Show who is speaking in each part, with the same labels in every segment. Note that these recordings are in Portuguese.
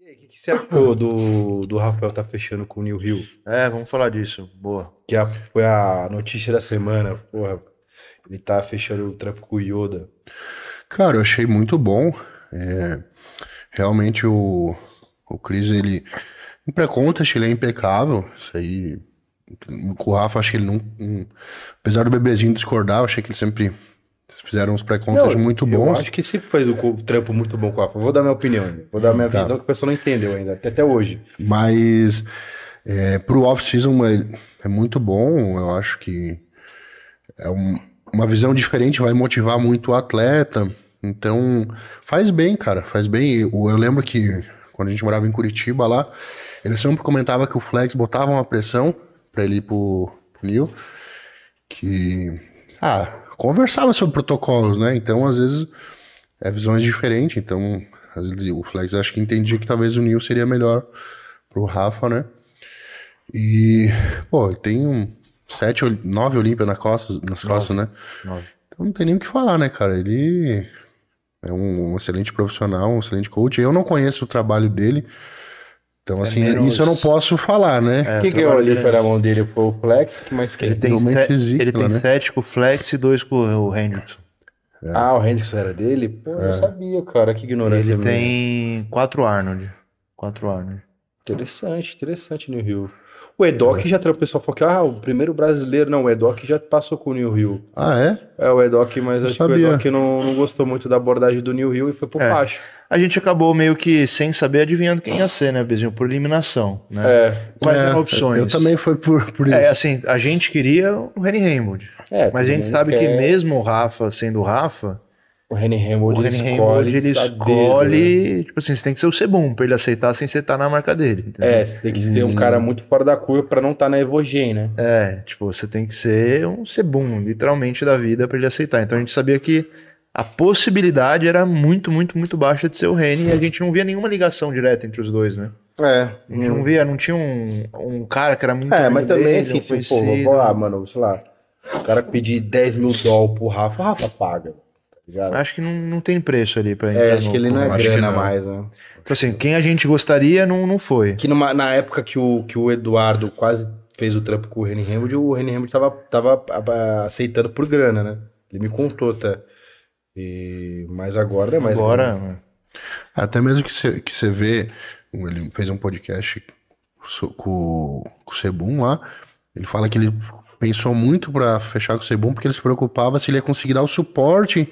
Speaker 1: E aí, o que, que você achou do,
Speaker 2: do Rafael tá fechando com o New Hill? É, vamos falar disso. Boa. Que a- foi a notícia da semana, porra. Ele tá fechando o trampo com o Yoda. Cara, eu achei muito
Speaker 3: bom. É, realmente o, o Chris, ele. Em pré-contest, ele é impecável. Isso aí com o Rafa, acho que ele não. Um, apesar do bebezinho discordar, eu achei que ele sempre fizeram uns pré-contas muito bons. Eu acho
Speaker 2: que sempre faz o um trampo muito bom com o Rafa. Vou dar minha opinião, vou dar minha tá. visão que o pessoal não entendeu ainda, até, até hoje.
Speaker 3: Mas é, pro off-season é, é, muito bom, eu acho que é um, uma visão diferente, vai motivar muito o atleta. Então, faz bem, cara, faz bem. Eu, eu lembro que quando a gente morava em Curitiba lá, ele sempre comentava que o Flex botava uma pressão para ele ir pro, pro Neil, que ah, conversava sobre protocolos, né? Então, às vezes, é visões diferentes. Então, vezes, o Flex acho que entendia que talvez o Neil seria melhor pro Rafa, né? E, pô, ele tem um, sete, nove Olímpia nas costas nas costas, né? Nove. Então não tem nem o que falar, né, cara? Ele é um, um excelente profissional, um excelente coach. Eu não conheço o trabalho dele, então, é assim, isso eu não posso falar, né? É, o que, que eu olhei para a mão
Speaker 1: dele? Foi o Flex, mas que ele tem, esté... ele tem né? sete com o Flex e dois com o Hendrickson. É. Ah, o Hendrickson era dele? Pô, é. eu
Speaker 2: sabia, cara, que ignorância. Ele tem quatro Arnold. Quatro Arnold. Interessante, interessante no Rio. O Edoc é. já o pessoal falou que ah, o primeiro brasileiro, não, o Edoc já passou com o New Rio. Ah, é? É o Edoc, mas eu acho sabia. que o Edoc não, não gostou muito da abordagem do New
Speaker 1: Rio e foi por é. baixo. A gente acabou meio que sem saber adivinhando quem ia ser, né, Bezinho? Por eliminação, né? É. Quais é, eram opções? Eu também
Speaker 3: fui por, por é, isso. É, assim,
Speaker 1: a gente queria o Renny Raymond. É, mas a gente sabe quer... que mesmo o Rafa sendo o Rafa, o Henry Raymond, o escolhe, ele escolhe dele, tipo assim, você tem que ser o cebum pra ele aceitar sem você estar na marca dele. Entendeu? É,
Speaker 2: você tem que ser hum. um cara muito fora da curva pra não estar tá na Evogen, né?
Speaker 1: É, tipo, você tem que ser um cebum literalmente, da vida pra ele aceitar. Então a gente sabia que a possibilidade era muito, muito, muito baixa de ser o Henry e a gente não via nenhuma ligação direta entre os dois, né? É. A gente hum. não via, não tinha um, um cara que era muito. É, mas também, dele, assim, se, pô, vou
Speaker 2: lá, mano, sei lá.
Speaker 1: O cara pedir 10 mil dólares pro Rafa, Rafa paga. Já... Acho que não, não tem preço ali pra é, entrar. É, acho no, que ele não é grana não. mais, né? Então, assim, quem a gente gostaria não, não foi. Que numa, na
Speaker 2: época que o, que o Eduardo quase fez o trampo com o Reni Hamilton, o Reni Hamilton tava, tava a, aceitando por grana, né? Ele me contou até. Tá? E, mas agora é mais.
Speaker 3: Agora. Grana. Né? Até mesmo que você que vê, ele fez um podcast com, com o Sebum lá. Ele fala que ele pensou muito para fechar com o Sebum, porque ele se preocupava se ele ia conseguir dar o suporte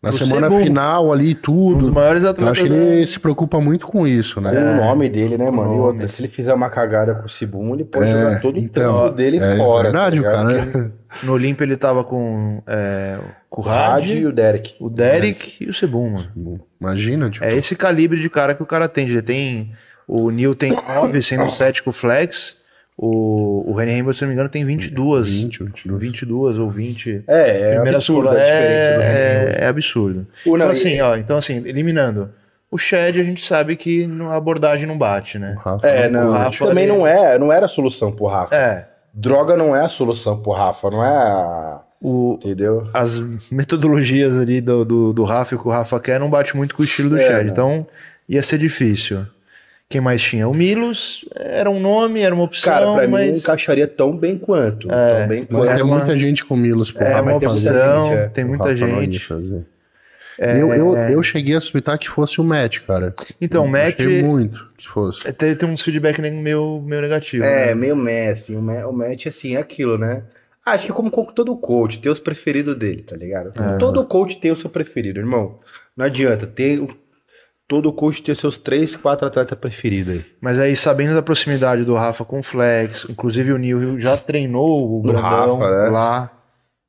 Speaker 3: na semana Cebum. final ali e tudo. Um maiores atletas. Eu acho que ele se preocupa muito com isso, né? É, o nome
Speaker 2: dele, né, mano? E outra, se ele fizer uma cagada com o Sebum, ele pode é, jogar todo então, o tempo dele é, fora. É verdade, tá cara.
Speaker 1: No Olimpo ele tava com, é, com o Rádio e o Derek. O Derek e o Sebum, mano. Imagina, tipo. É esse calibre de cara que o cara tem. Ele tem. O Neil tem 9, sendo 7 com o Flex. O, o René Hamilton, se não me engano, tem 22. 20, 22. 22 ou 20. É, é primeiras absurdo é, é, é, absurdo. Não, então, assim, e... É- ó, então, assim, eliminando. O Shed a gente sabe que a abordagem não bate, né? Rafa, é, não. Rafa também ali... não,
Speaker 2: é, não era a solução pro Rafa. É. Droga não é a solução pro Rafa, não é
Speaker 1: a... O, Entendeu? As metodologias ali do, do, do Rafa e o que o Rafa quer não bate muito com o estilo do é, Shed. Então ia ser difícil. Quem mais tinha? O Milos era um nome, era uma opção. Cara, pra mas... mim encaixaria tão bem quanto. É, tão bem quanto. Tem muita gente
Speaker 3: com o Milos por é, uma opção, é, tem muita tá gente. Fazer.
Speaker 1: É, eu, eu, é. eu
Speaker 3: cheguei a suspeitar que fosse o Matt, cara. Então, o Matt. muito que fosse. É, tem, tem uns feedback
Speaker 2: meio, meio negativo. É, né? meio Messi. O Matt, assim, é aquilo, né? Ah, acho que é como todo coach, tem os preferidos dele, tá ligado? Todo coach tem o seu preferido, irmão. Não adianta. Tem, todo coach ter seus três, quatro atletas preferidos aí.
Speaker 1: Mas aí, sabendo da proximidade do Rafa com o Flex, inclusive o Nil já treinou o Brandão Rafa, né? lá.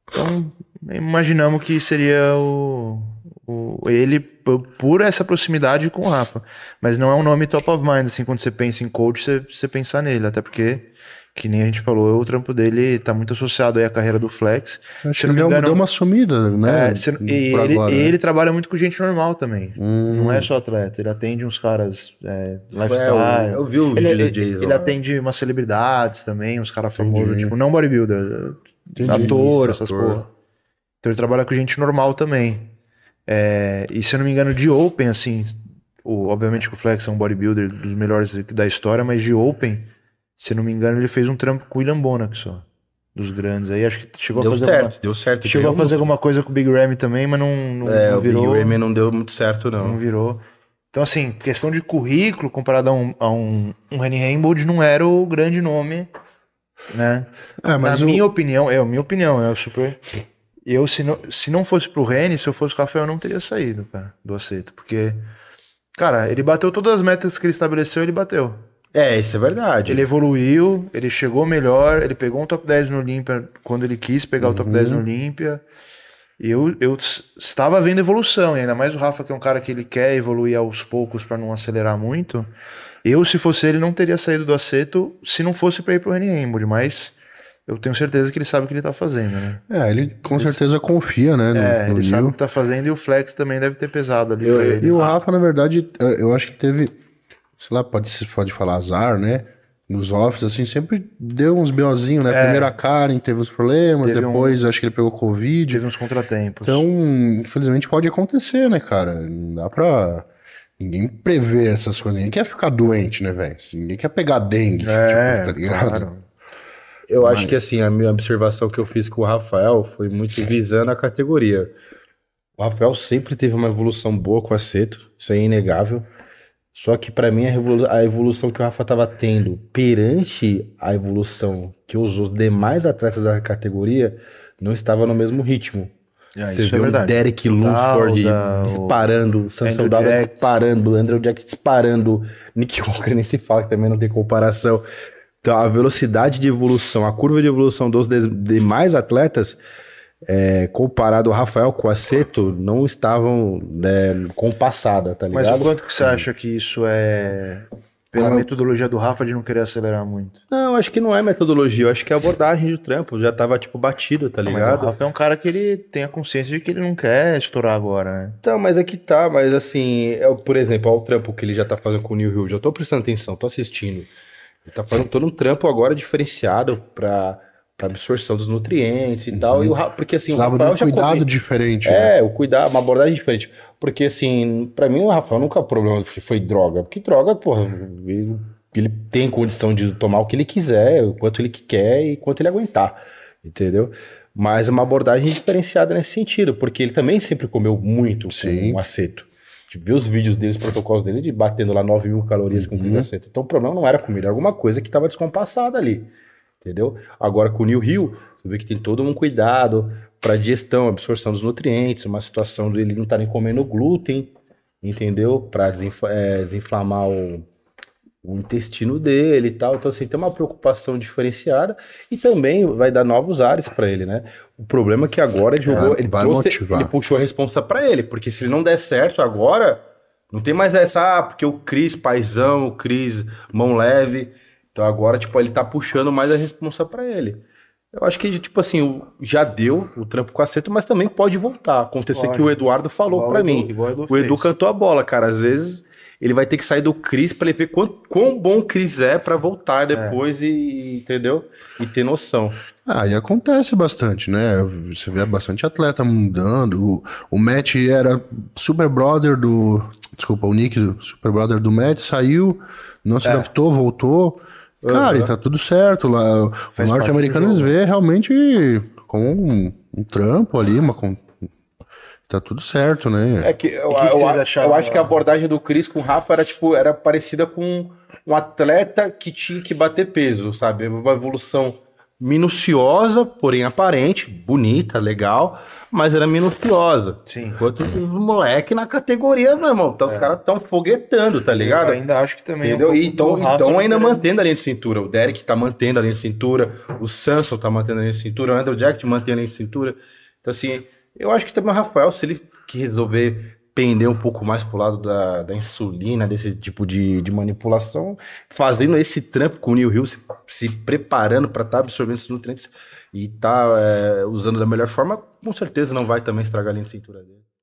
Speaker 1: Então, imaginamos que seria o, o, ele por essa proximidade com o Rafa. Mas não é um nome top of mind, assim, quando você pensa em coach, você, você pensar nele, até porque que nem a gente falou, o trampo dele tá muito associado aí à carreira do Flex. Acho se não me engano, deu uma sumida, né? É, se, e, ele, agora, né? trabalha muito com gente normal também. Hum. Não é hum. só atleta, ele atende uns caras é, lifestyle. É, eu, eu, vi o ele, vídeo é, ele, ele atende umas celebridades também, uns caras famosos, tipo, não bodybuilder, Entendi. ator, essas ator. porra. Então ele trabalha com gente normal também. É, e se eu não me engano, de Open, assim, o, obviamente que o Flex é um bodybuilder dos melhores da história, mas de Open se não me engano, ele fez um trampo com o William Bonac só. Dos grandes aí, acho que chegou deu a fazer. Certo, Deu certo, Chegou a fazer alguma coisa com o Big Ramy também, mas não, não, é, não virou. O Big Ramy não deu muito certo, não. Não virou. Então, assim, questão de currículo comparado a um, a um, um Henry não era o grande nome, né? É, mas Na o... minha opinião, é, minha opinião, é super. Eu, se não, se não fosse pro Reni, se eu fosse o Rafael, eu não teria saído, cara, do aceito. Porque, cara, ele bateu todas as metas que ele estabeleceu, ele bateu. É, isso é verdade. Ele evoluiu, ele chegou melhor, ele pegou um top 10 no Olímpia quando ele quis pegar uhum. o top 10 no uhum. Olímpia. Eu, eu estava vendo evolução, e ainda mais o Rafa, que é um cara que ele quer evoluir aos poucos para não acelerar muito. Eu, se fosse ele, não teria saído do aceto se não fosse para ir pro René Embury, mas eu tenho certeza que ele sabe o que ele tá fazendo, né?
Speaker 3: É, ele com ele, certeza confia, né? No, é, ele sabe o que
Speaker 1: tá fazendo e o Flex também deve ter pesado ali. Eu, ele. E
Speaker 3: o Rafa, na verdade, é, eu acho que teve sei lá, pode, pode falar azar, né? Nos offs, assim, sempre deu uns biozinhos, né? É. Primeiro a Karen teve os problemas, teve depois um... acho que ele pegou Covid. Teve uns contratempos. Então, infelizmente, pode acontecer, né, cara? Não dá pra. Ninguém prevê essas coisas. Ninguém quer ficar doente, né, velho? Ninguém quer pegar
Speaker 2: dengue. É, tipo, tá ligado? Claro. Eu Mas... acho que, assim, a minha observação que eu fiz com o Rafael foi muito visando a categoria. O Rafael sempre teve uma evolução boa com o aceto, isso é inegável. Só que para mim a evolução que o Rafa estava tendo perante a evolução que os demais atletas da categoria não estava no mesmo ritmo. Yeah, é, Você viu é verdade. Derek Lundford disparando, Samson Dowda disparando, Andrew Jack disparando, Nick Walker nem se fala que também não tem comparação. Então a velocidade de evolução, a curva de evolução dos demais atletas é, comparado o Rafael com o Aceto, não estavam né,
Speaker 1: compassada, tá ligado? Mas o quanto que você acha que isso é pela ah, metodologia do Rafa de não querer acelerar muito? Não, acho que não é metodologia, eu acho que é abordagem do trampo, já tava tipo batido, tá ligado? Mas o Rafa é um cara que ele tem a consciência de que ele não quer estourar agora, né? Então, mas é que tá, mas
Speaker 2: assim, eu, é por exemplo, olha o trampo que ele já tá fazendo com o New Hill, já tô prestando atenção, tô assistindo. Ele tá fazendo todo um trampo agora diferenciado pra para absorção dos nutrientes e uhum. tal. E o, uhum. porque assim, o Rafael é um já cuidado comi... diferente. É, né? o cuidado, uma abordagem diferente. Porque assim, para mim o Rafael nunca é o problema foi droga, porque droga, porra, ele, ele, tem condição de tomar o que ele quiser, o quanto ele quer e quanto ele aguentar, entendeu? Mas é uma abordagem diferenciada nesse sentido, porque ele também sempre comeu muito Sim. com um aceto. De ver os vídeos dele os protocolos dele, de batendo lá 9 mil calorias uhum. com 15 aceto. Então o problema não era comida, era alguma coisa que estava descompassada ali entendeu? Agora com o New Hill, você vê que tem todo um cuidado para digestão, absorção dos nutrientes, uma situação dele de não estarem tá comendo glúten, entendeu? Para desinf é, desinflamar o, o, intestino dele e tal. Então, assim, tem uma preocupação diferenciada e também vai dar novos ares para ele, né? O problema é que agora ele é, jogou, é, ele, trouxe, ele, puxou a responsa para ele, porque se ele não der certo agora, não tem mais essa, ah, porque o Cris paizão, o Cris mão leve. Então agora, tipo, ele tá puxando mais a responsa para ele. Eu acho que, tipo assim, já deu o trampo com acerto, mas também pode voltar. Acontecer que o Eduardo falou para mim. o Edu, o Edu cantou a bola, cara. Às vezes ele vai ter que sair do Cris para ele ver quão, quão bom o Cris é para voltar é. depois é. e, entendeu? E ter noção.
Speaker 3: Ah, e acontece bastante, né? Você vê bastante atleta mudando. O, o Matt era super brother do. Desculpa, o Nick, super brother do Matt, saiu, não se é. adaptou, voltou. Cara, e tá tudo certo lá. Faz o norte-americano vê realmente como um, um trampo ali, uma com... tá tudo certo, né? É
Speaker 2: que eu, que eu, eu acho que a abordagem do Cris com o Rafa era tipo era parecida com um atleta que tinha que bater peso, sabe? Uma evolução minuciosa, porém aparente, bonita, legal, mas era minuciosa. Sim. Enquanto os moleque na categoria, meu irmão, então, é. os caras estão foguetando, tá ligado? Eu ainda
Speaker 1: acho que também. Entendeu? É um então, então ainda mantendo a
Speaker 2: linha de cintura. O Derek tá mantendo a linha de cintura, o Samson tá mantendo a linha de cintura, o Andrew Jack mantendo a linha de cintura. Então, assim, eu acho que também o Rafael, se ele que resolver pender um pouco mais pro lado da, da insulina, desse tipo de, de, manipulação, fazendo esse trampo com o Neil Hill, se, se preparando para estar tá absorvendo esses nutrientes e tá é, usando
Speaker 1: da melhor forma, com certeza não vai também estragar a linha de cintura dele.